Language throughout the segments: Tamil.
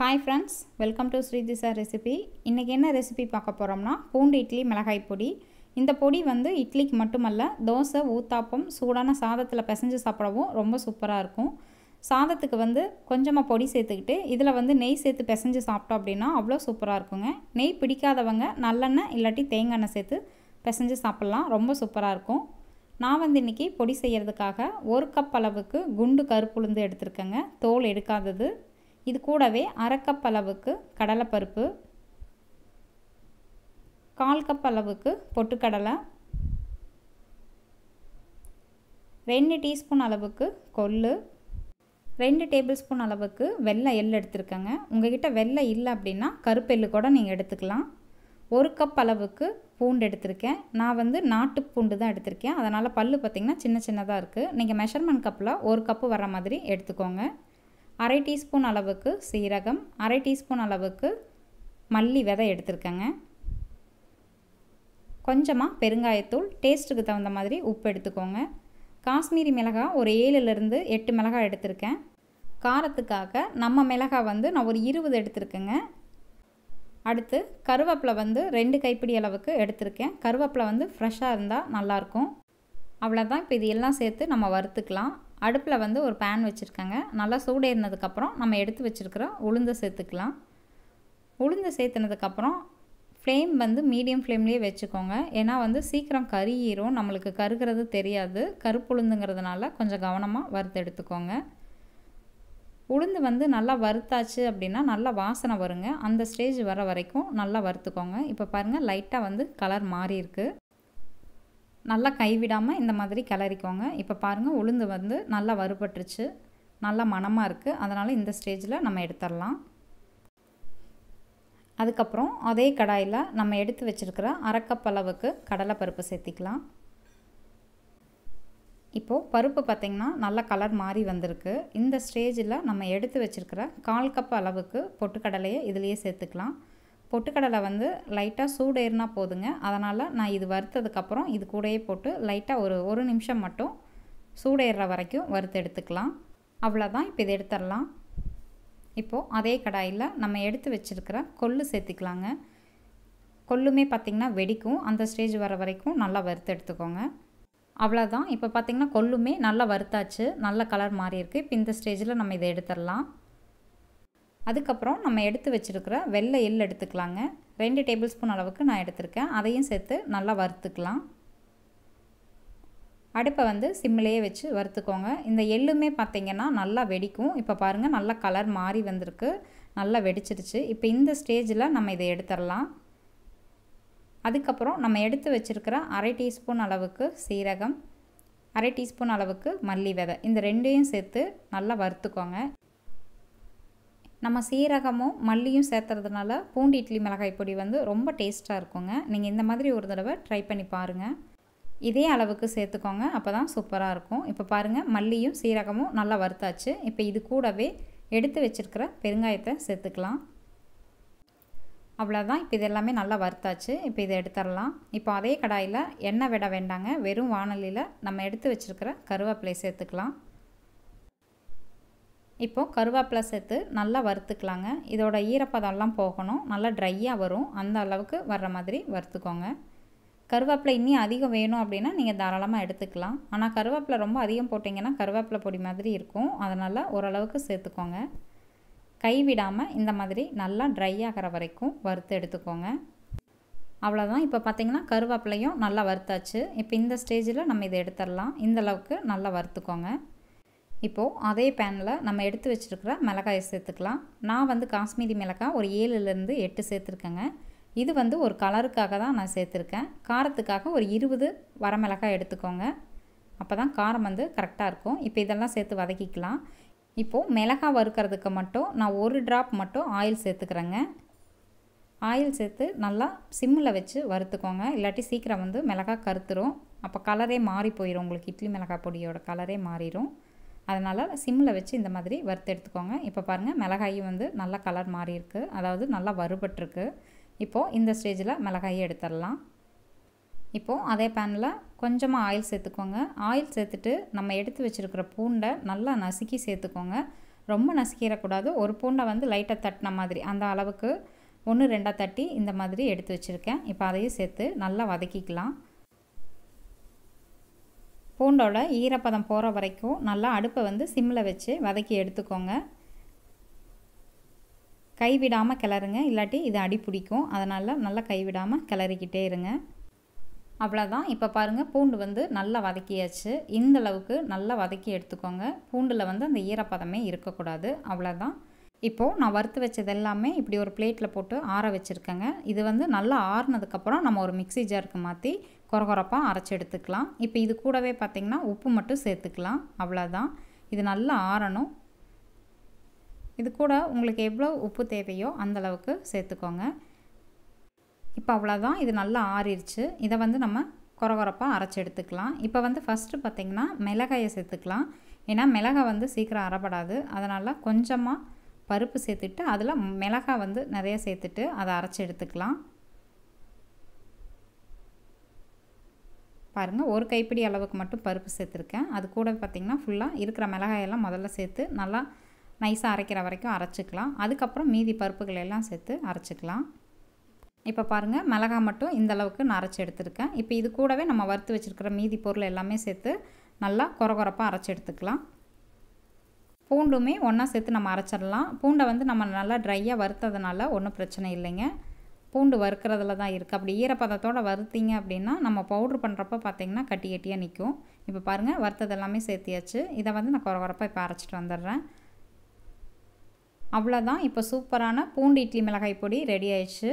hi friends welcome to Sridisha recipe இன்றைக்கி என்ன ரெசிபி பார்க்க போகிறோம்னா பூண்டு இட்லி மிளகாய் பொடி இந்த பொடி வந்து இட்லிக்கு மட்டுமல்ல தோசை ஊத்தாப்பம் சூடான சாதத்தில் பிசைஞ்சு சாப்பிடவும் ரொம்ப சூப்பராக இருக்கும் சாதத்துக்கு வந்து கொஞ்சமாக பொடி சேர்த்துக்கிட்டு இதில் வந்து நெய் சேர்த்து பிசைஞ்சு சாப்பிட்டோம் அப்படின்னா அவ்வளோ சூப்பராக இருக்குங்க நெய் பிடிக்காதவங்க நல்லெண்ணெய் இல்லாட்டி தேங்காய் எண்ணெய் சேர்த்து பிசைஞ்சு சாப்பிட்லாம் ரொம்ப சூப்பராக இருக்கும் நான் வந்து இன்றைக்கி பொடி செய்கிறதுக்காக ஒரு கப் அளவுக்கு குண்டு கருப்புளுந்து எடுத்திருக்கேங்க தோல் எடுக்காதது இது கூடவே அரைக்கப் அளவுக்கு கடலைப்பருப்பு கால் கப் அளவுக்கு பொட்டுக்கடலை ரெண்டு டீஸ்பூன் அளவுக்கு கொள்ளு ரெண்டு டேபிள் ஸ்பூன் அளவுக்கு வெள்ளை எள் எடுத்துருக்கேங்க உங்ககிட்ட வெள்ளை இல்லை அப்படின்னா கருப்பெல்லு கூட நீங்கள் எடுத்துக்கலாம் ஒரு கப் அளவுக்கு பூண்டு எடுத்திருக்கேன் நான் வந்து நாட்டு பூண்டு தான் எடுத்திருக்கேன் அதனால் பல் பார்த்திங்கன்னா சின்ன சின்னதாக இருக்குது நீங்கள் மெஷர்மெண்ட் கப்பில் ஒரு கப்பு வர மாதிரி எடுத்துக்கோங்க அரை டீஸ்பூன் அளவுக்கு சீரகம் அரை டீஸ்பூன் அளவுக்கு மல்லி விதை எடுத்திருக்கேங்க கொஞ்சமாக பெருங்காயத்தூள் டேஸ்ட்டுக்கு தகுந்த மாதிரி உப்பு எடுத்துக்கோங்க காஷ்மீரி மிளகாய் ஒரு ஏழுலேருந்து எட்டு மிளகாய் எடுத்திருக்கேன் காரத்துக்காக நம்ம மிளகாய் வந்து நான் ஒரு இருபது எடுத்திருக்கேங்க அடுத்து கருவேப்பிலை வந்து ரெண்டு கைப்பிடி அளவுக்கு எடுத்திருக்கேன் கருவேப்பிலை வந்து ஃப்ரெஷ்ஷாக இருந்தால் நல்லாயிருக்கும் அவ்வளோதான் இப்போ இது எல்லாம் சேர்த்து நம்ம வறுத்துக்கலாம் அடுப்பில் வந்து ஒரு பேன் வச்சுருக்கேங்க நல்லா சூடேறினதுக்கப்புறம் நம்ம எடுத்து வச்சுருக்கிறோம் உளுந்தை சேர்த்துக்கலாம் உளுந்து சேர்த்துனதுக்கப்புறம் ஃப்ளேம் வந்து மீடியம் ஃப்ளேம்லேயே வச்சுக்கோங்க ஏன்னா வந்து சீக்கிரம் கருகிரும் நம்மளுக்கு கருகிறது தெரியாது கருப்பு உளுந்துங்கிறதுனால கொஞ்சம் கவனமாக வறுத்து எடுத்துக்கோங்க உளுந்து வந்து நல்லா வறுத்தாச்சு அப்படின்னா நல்லா வாசனை வருங்க அந்த ஸ்டேஜ் வர வரைக்கும் நல்லா வறுத்துக்கோங்க இப்போ பாருங்கள் லைட்டாக வந்து கலர் மாறி இருக்குது நல்லா கைவிடாமல் இந்த மாதிரி கிளறிக்கோங்க இப்போ பாருங்கள் உளுந்து வந்து நல்லா வறுபட்டுருச்சு நல்லா மணமாக இருக்குது அதனால் இந்த ஸ்டேஜில் நம்ம எடுத்துடலாம் அதுக்கப்புறம் அதே கடாயில் நம்ம எடுத்து வச்சுருக்கிற அரைக்கப் அளவுக்கு கடலைப்பருப்பு சேர்த்திக்கலாம் இப்போது பருப்பு பார்த்திங்கன்னா நல்ல கலர் மாறி வந்திருக்கு இந்த ஸ்டேஜில் நம்ம எடுத்து வச்சுருக்கிற கால் கப் அளவுக்கு பொட்டுக்கடலையை இதிலையே சேர்த்துக்கலாம் பொட்டுக்கடலை வந்து லைட்டாக சூடு ஏறினா போதுங்க அதனால் நான் இது வறுத்ததுக்கப்புறம் இது கூடயே போட்டு லைட்டாக ஒரு ஒரு நிமிஷம் மட்டும் சூடேற வரைக்கும் வறுத்து எடுத்துக்கலாம் அவ்வளோதான் இப்போ இதை எடுத்துடலாம் இப்போது அதே கடாயில் நம்ம எடுத்து வச்சுருக்கிற கொள்ளு சேர்த்துக்கலாங்க கொல்லுமே பார்த்திங்கன்னா வெடிக்கும் அந்த ஸ்டேஜ் வர வரைக்கும் நல்லா வறுத்து எடுத்துக்கோங்க அவ்வளோதான் இப்போ பார்த்திங்கன்னா கொல்லுமே நல்லா வறுத்தாச்சு நல்ல கலர் மாறி இருக்குது இப்போ இந்த ஸ்டேஜில் நம்ம இதை எடுத்துடலாம் அதுக்கப்புறம் நம்ம எடுத்து வச்சுருக்கிற வெள்ளை எள் எடுத்துக்கலாங்க ரெண்டு டேபிள் ஸ்பூன் அளவுக்கு நான் எடுத்திருக்கேன் அதையும் சேர்த்து நல்லா வறுத்துக்கலாம் அடுப்பை வந்து சிம்மிலேயே வச்சு வறுத்துக்கோங்க இந்த எள்ளுமே பார்த்திங்கன்னா நல்லா வெடிக்கும் இப்போ பாருங்கள் நல்லா கலர் மாறி வந்திருக்கு நல்லா வெடிச்சிருச்சு இப்போ இந்த ஸ்டேஜில் நம்ம இதை எடுத்துடலாம் அதுக்கப்புறம் நம்ம எடுத்து வச்சுருக்கிற அரை டீஸ்பூன் அளவுக்கு சீரகம் அரை டீஸ்பூன் அளவுக்கு மல்லி விதை இந்த ரெண்டையும் சேர்த்து நல்லா வறுத்துக்கோங்க நம்ம சீரகமும் மல்லியும் சேர்த்துறதுனால பூண்டு இட்லி மிளகாய் பொடி வந்து ரொம்ப டேஸ்ட்டாக இருக்குங்க நீங்கள் இந்த மாதிரி ஒரு தடவை ட்ரை பண்ணி பாருங்கள் இதே அளவுக்கு சேர்த்துக்கோங்க அப்போ தான் சூப்பராக இருக்கும் இப்போ பாருங்கள் மல்லியும் சீரகமும் நல்லா வறுத்தாச்சு இப்போ இது கூடவே எடுத்து வச்சுருக்கிற பெருங்காயத்தை சேர்த்துக்கலாம் அவ்வளோதான் இப்போ இது எல்லாமே நல்லா வறுத்தாச்சு இப்போ இதை எடுத்துடலாம் இப்போ அதே கடாயில் எண்ணெய் விட வேண்டாங்க வெறும் வானொலியில் நம்ம எடுத்து வச்சுருக்கிற கருவேப்பிலை சேர்த்துக்கலாம் இப்போது கருவேப்பிலை சேர்த்து நல்லா வறுத்துக்கலாங்க இதோட ஈரப்பதம்லாம் போகணும் நல்லா ட்ரையாக வரும் அந்த அளவுக்கு வர்ற மாதிரி வறுத்துக்கோங்க கருவேப்பிலை இன்னும் அதிகம் வேணும் அப்படின்னா நீங்கள் தாராளமாக எடுத்துக்கலாம் ஆனால் கருவேப்பிலை ரொம்ப அதிகம் போட்டிங்கன்னா கருவேப்பிலை பொடி மாதிரி இருக்கும் அதனால் ஓரளவுக்கு சேர்த்துக்கோங்க கைவிடாமல் இந்த மாதிரி நல்லா ட்ரை ஆகிற வரைக்கும் வறுத்து எடுத்துக்கோங்க அவ்வளோதான் இப்போ பார்த்திங்கன்னா கருவேப்பிலையும் நல்லா வறுத்தாச்சு இப்போ இந்த ஸ்டேஜில் நம்ம இதை எடுத்துடலாம் இந்தளவுக்கு நல்லா வறுத்துக்கோங்க இப்போது அதே பேனில் நம்ம எடுத்து வச்சுருக்கிற மிளகாயை சேர்த்துக்கலாம் நான் வந்து காஷ்மீரி மிளகாய் ஒரு ஏழுலேருந்து எட்டு சேர்த்துருக்கேங்க இது வந்து ஒரு கலருக்காக தான் நான் சேர்த்துருக்கேன் காரத்துக்காக ஒரு இருபது வரமிளகாய் எடுத்துக்கோங்க அப்போ தான் காரம் வந்து கரெக்டாக இருக்கும் இப்போ இதெல்லாம் சேர்த்து வதக்கிக்கலாம் இப்போது மிளகாய் வறுக்கிறதுக்கு மட்டும் நான் ஒரு ட்ராப் மட்டும் ஆயில் சேர்த்துக்கிறேங்க ஆயில் சேர்த்து நல்லா சிம்மில் வச்சு வறுத்துக்கோங்க இல்லாட்டி சீக்கிரம் வந்து மிளகாய் கருத்துரும் அப்போ கலரே மாறி போயிடும் உங்களுக்கு இட்லி மிளகாய் பொடியோட கலரே மாறிடும் அதனால் சிம்மில் வச்சு இந்த மாதிரி வறுத்து எடுத்துக்கோங்க இப்போ பாருங்கள் மிளகாயும் வந்து நல்லா கலர் மாறி இருக்குது அதாவது நல்லா வறுபட்டுருக்கு இப்போது இந்த ஸ்டேஜில் மிளகாயை எடுத்துடலாம் இப்போது அதே பேனில் கொஞ்சமாக ஆயில் சேர்த்துக்கோங்க ஆயில் சேர்த்துட்டு நம்ம எடுத்து வச்சுருக்கிற பூண்டை நல்லா நசுக்கி சேர்த்துக்கோங்க ரொம்ப நசுக்கிடக்கூடாது ஒரு பூண்டை வந்து லைட்டாக தட்டின மாதிரி அந்த அளவுக்கு ஒன்று ரெண்டாக தட்டி இந்த மாதிரி எடுத்து வச்சுருக்கேன் இப்போ அதையும் சேர்த்து நல்லா வதக்கிக்கலாம் பூண்டோட ஈரப்பதம் போகிற வரைக்கும் நல்லா அடுப்பை வந்து சிம்மில் வச்சு வதக்கி எடுத்துக்கோங்க கைவிடாமல் கிளறுங்க இல்லாட்டி இது அடி பிடிக்கும் அதனால் நல்லா கைவிடாமல் கிளறிக்கிட்டே இருங்க அவ்வளோதான் இப்போ பாருங்கள் பூண்டு வந்து நல்லா வதக்கியாச்சு இந்தளவுக்கு நல்லா வதக்கி எடுத்துக்கோங்க பூண்டில் வந்து அந்த ஈரப்பதமே இருக்கக்கூடாது அவ்வளோதான் இப்போது நான் வறுத்து வச்சது எல்லாமே இப்படி ஒரு பிளேட்டில் போட்டு ஆற வச்சுருக்கேங்க இது வந்து நல்லா ஆறுனதுக்கப்புறம் நம்ம ஒரு மிக்சி ஜாருக்கு மாற்றி குறகுறப்பாக அரைச்சி எடுத்துக்கலாம் இப்போ இது கூடவே பார்த்திங்கன்னா உப்பு மட்டும் சேர்த்துக்கலாம் அவ்வளோதான் இது நல்லா ஆறணும் இது கூட உங்களுக்கு எவ்வளோ உப்பு தேவையோ அந்தளவுக்கு சேர்த்துக்கோங்க இப்போ அவ்வளோதான் இது நல்லா ஆறிடுச்சு இதை வந்து நம்ம குறகுறப்பாக அரைச்சி எடுத்துக்கலாம் இப்போ வந்து ஃபஸ்ட்டு பார்த்திங்கன்னா மிளகாயை சேர்த்துக்கலாம் ஏன்னா மிளகாய் வந்து சீக்கிரம் அறப்படாது அதனால் கொஞ்சமாக பருப்பு சேர்த்துட்டு அதில் மிளகாய் வந்து நிறைய சேர்த்துட்டு அதை அரைச்சி எடுத்துக்கலாம் பாருங்கள் ஒரு கைப்பிடி அளவுக்கு மட்டும் பருப்பு சேர்த்துருக்கேன் அது கூட பார்த்திங்கன்னா ஃபுல்லாக இருக்கிற மிளகாயெல்லாம் முதல்ல சேர்த்து நல்லா நைஸாக அரைக்கிற வரைக்கும் அரைச்சிக்கலாம் அதுக்கப்புறம் மீதி பருப்புகள் எல்லாம் சேர்த்து அரைச்சிக்கலாம் இப்போ பாருங்கள் மிளகாய் மட்டும் இந்த அளவுக்கு நான் அரைச்சி எடுத்துருக்கேன் இப்போ இது கூடவே நம்ம வறுத்து வச்சுருக்கிற மீதி பொருள் எல்லாமே சேர்த்து நல்லா குறகுறப்பாக அரைச்சி எடுத்துக்கலாம் பூண்டுமே ஒன்றா சேர்த்து நம்ம அரைச்சிடலாம் பூண்டை வந்து நம்ம நல்லா ட்ரையாக வறுத்ததுனால ஒன்றும் பிரச்சனை இல்லைங்க பூண்டு வறுக்கிறதுல தான் இருக்குது அப்படி ஈரப்பதத்தோடு வறுத்திங்க அப்படின்னா நம்ம பவுட்ரு பண்ணுறப்ப பார்த்திங்கன்னா கட்டி கட்டியாக நிற்கும் இப்போ பாருங்கள் வறுத்தது எல்லாமே சேர்த்தியாச்சு இதை வந்து நான் குறை குறப்பாக இப்போ அரைச்சிட்டு வந்துடுறேன் அவ்வளோதான் இப்போ சூப்பரான பூண்டு இட்லி மிளகாய் பொடி ரெடி ஆயிடுச்சு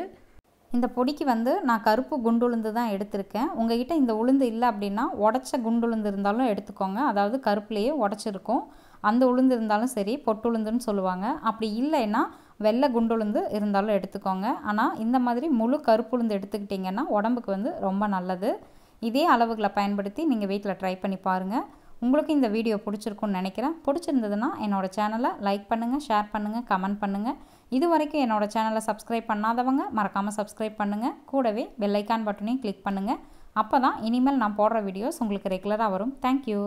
இந்த பொடிக்கு வந்து நான் கருப்பு குண்டுளுந்து தான் எடுத்திருக்கேன் உங்ககிட்ட இந்த உளுந்து இல்லை அப்படின்னா உடச்ச குண்டுளுந்து இருந்தாலும் எடுத்துக்கோங்க அதாவது கருப்புலேயே உடச்சிருக்கும் அந்த உளுந்து இருந்தாலும் சரி பொட்டு உளுந்துன்னு சொல்லுவாங்க அப்படி இல்லைன்னா வெள்ளை குண்டுளுந்து இருந்தாலும் எடுத்துக்கோங்க ஆனால் இந்த மாதிரி முழு கருப்பு உளுந்து எடுத்துக்கிட்டிங்கன்னா உடம்புக்கு வந்து ரொம்ப நல்லது இதே அளவுகளை பயன்படுத்தி நீங்கள் வீட்டில் ட்ரை பண்ணி பாருங்கள் உங்களுக்கு இந்த வீடியோ பிடிச்சிருக்குன்னு நினைக்கிறேன் பிடிச்சிருந்ததுன்னா என்னோடய சேனலை லைக் பண்ணுங்கள் ஷேர் பண்ணுங்கள் கமெண்ட் பண்ணுங்கள் இது வரைக்கும் என்னோடய சேனலை சப்ஸ்கிரைப் பண்ணாதவங்க மறக்காமல் சப்ஸ்கிரைப் பண்ணுங்கள் கூடவே பெல்லைக்கான் பட்டனையும் கிளிக் பண்ணுங்கள் அப்போ தான் இனிமேல் நான் போடுற வீடியோஸ் உங்களுக்கு ரெகுலராக வரும் தேங்க்யூ